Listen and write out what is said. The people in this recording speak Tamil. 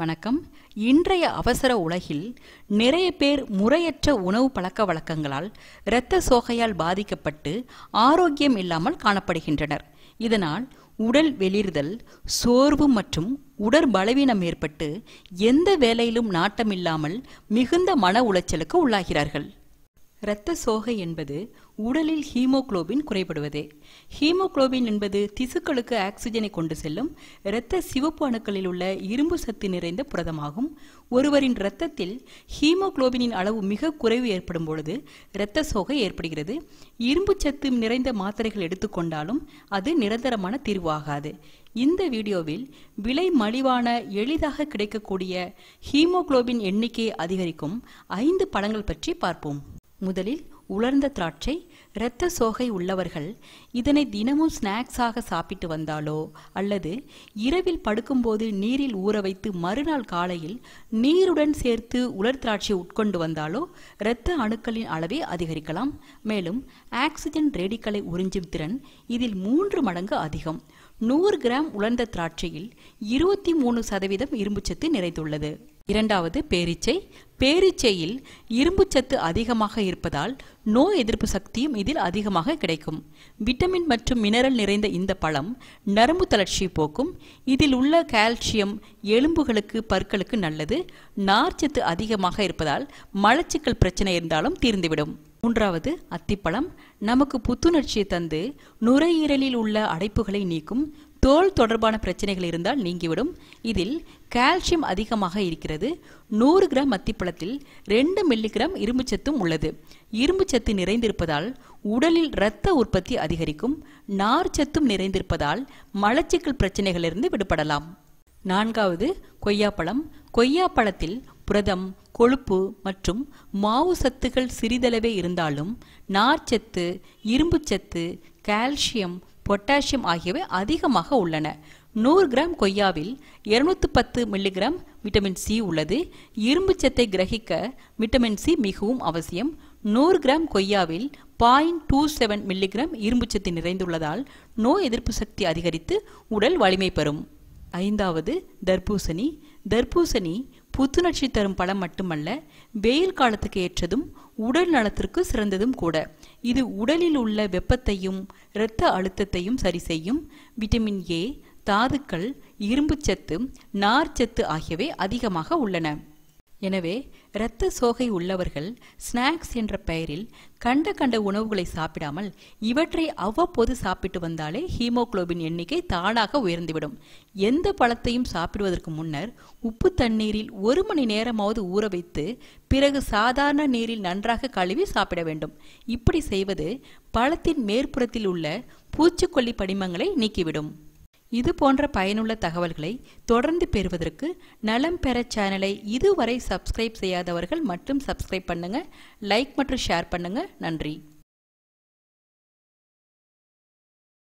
வணக்கம் இன்றைய அவசர உலகில் நிறைய பேர் முறையற்ற உணவு பழக்க வழக்கங்களால் இரத்த சோகையால் பாதிக்கப்பட்டு ஆரோக்கியம் இல்லாமல் காணப்படுகின்றனர் இதனால் உடல் வெளிர்தல் சோர்வு மற்றும் உடற் பலவீனம் ஏற்பட்டு எந்த வேலையிலும் நாட்டமில்லாமல் மிகுந்த மன உளைச்சலுக்கு உள்ளாகிறார்கள் இரத்த சோகை என்பது உடலில் ஹீமோக்ளோபின் குறைபடுவதே ஹீமோக்ளோபின் என்பது திசுக்களுக்கு ஆக்சிஜனை கொண்டு செல்லும் இரத்த சிவப்பு அணுக்களில் உள்ள இரும்பு சத்து நிறைந்த புரதமாகும் ஒருவரின் இரத்தத்தில் ஹீமோக்ளோபினின் அளவு மிக குறைவு ஏற்படும் பொழுது இரத்த சோகை ஏற்படுகிறது இரும்பு சத்து நிறைந்த மாத்திரைகள் எடுத்துக்கொண்டாலும் அது நிரந்தரமான தீர்வாகாது இந்த வீடியோவில் விலை மலிவான எளிதாக கிடைக்கக்கூடிய ஹீமோக்ளோபின் எண்ணிக்கையை அதிகரிக்கும் ஐந்து படங்கள் பற்றி பார்ப்போம் முதலில் உலர்ந்த திராட்சை இரத்த சோகை உள்ளவர்கள் இதனை தினமும் ஸ்நாக்ஸாக சாப்பிட்டு வந்தாலோ அல்லது இரவில் படுக்கும்போது நீரில் ஊற வைத்து மறுநாள் காலையில் நீருடன் சேர்த்து உலர் திராட்சை உட்கொண்டு வந்தாலோ இரத்த அணுக்களின் அளவை அதிகரிக்கலாம் மேலும் ஆக்சிஜன் ரேடிக்கலை உறிஞ்சும் திறன் இதில் மூன்று மடங்கு அதிகம் நூறு கிராம் உலர்ந்த திராட்சையில் இருபத்தி மூணு சதவீதம் இரும்புச்சத்து நிறைந்துள்ளது இரண்டாவது பேரீச்சை பேரீச்சையில் இரும்புச்சத்து அதிகமாக இருப்பதால் நோய் எதிர்ப்பு சக்தியும் இதில் அதிகமாக கிடைக்கும் விட்டமின் மற்றும் மினரல் நிறைந்த இந்த பழம் நரம்பு தளர்ச்சி போக்கும் இதில் உள்ள கால்சியம் எலும்புகளுக்கு பற்களுக்கு நல்லது நார்ச்சத்து அதிகமாக இருப்பதால் மலச்சிக்கல் பிரச்சனை இருந்தாலும் தீர்ந்துவிடும் மூன்றாவது அத்திப்பழம் நமக்கு புத்துணர்ச்சியை தந்து நுரையீரலில் உள்ள அடைப்புகளை நீக்கும் தோல் தொடர்பான பிரச்சனைகள் இருந்தால் நீங்கிவிடும் இதில் கால்சியம் அதிகமாக இருக்கிறது நூறு கிராம் மத்திப்பழத்தில் ரெண்டு மில்லிகிராம் இரும்புச்சத்தும் உள்ளது இரும்புச்சத்து நிறைந்திருப்பதால் உடலில் இரத்த உற்பத்தி அதிகரிக்கும் நார்ச்சத்தும் நிறைந்திருப்பதால் மலச்சிக்கல் பிரச்சனைகளிலிருந்து விடுபடலாம் நான்காவது கொய்யாப்பழம் கொய்யாப்பழத்தில் புரதம் கொழுப்பு மற்றும் மாவு சத்துக்கள் சிறிதளவே இருந்தாலும் நார்ச்சத்து இரும்புச்சத்து கால்சியம் பொட்டாசியம் ஆகியவை அதிகமாக உள்ளன நூறு கிராம் கொய்யாவில் இருநூத்தி பத்து மில்லிகிராம் விட்டமின் சி உள்ளது இரும்பு சத்தை கிரகிக்க விட்டமின் சி மிகவும் அவசியம் நூறு கிராம் கொய்யாவில் பாயிண்ட் டூ செவன் மில்லிகிராம் சத்து நிறைந்துள்ளதால் நோய் எதிர்ப்பு சக்தி அதிகரித்து உடல் வலிமை பெறும் ஐந்தாவது தர்பூசணி தர்பூசணி புத்துணர்ச்சி தரும் பழம் மட்டுமல்ல வெயில் காலத்துக்கு ஏற்றதும் உடல் நலத்திற்கு சிறந்ததும் கூட இது உடலில் உள்ள வெப்பத்தையும் இரத்த அழுத்தத்தையும் சரி செய்யும் விட்டமின் ஏ தாதுக்கள் இரும்புச்சத்து நார்ச்சத்து ஆகியவை அதிகமாக உள்ளன எனவே இரத்த சோகை உள்ளவர்கள் ஸ்நாக்ஸ் என்ற பெயரில் கண்ட கண்ட உணவுகளை சாப்பிடாமல் இவற்றை அவ்வப்போது சாப்பிட்டு வந்தாலே ஹீமோகுளோபின் எண்ணிக்கை தானாக உயர்ந்துவிடும் எந்த பழத்தையும் சாப்பிடுவதற்கு முன்னர் உப்பு தண்ணீரில் ஒரு மணி நேரமாவது ஊற வைத்து பிறகு சாதாரண நீரில் நன்றாக கழுவி சாப்பிட வேண்டும் இப்படி செய்வது பழத்தின் மேற்புறத்தில் உள்ள பூச்சிக்கொல்லி படிமங்களை நீக்கிவிடும் இது போன்ற பயனுள்ள தகவல்களை தொடர்ந்து பெறுவதற்கு நலம் பெற சேனலை இதுவரை சப்ஸ்கிரைப் செய்யாதவர்கள் மட்டும் சப்ஸ்கிரைப் பண்ணுங்கள் லைக் மற்றும் ஷேர் பண்ணுங்கள் நன்றி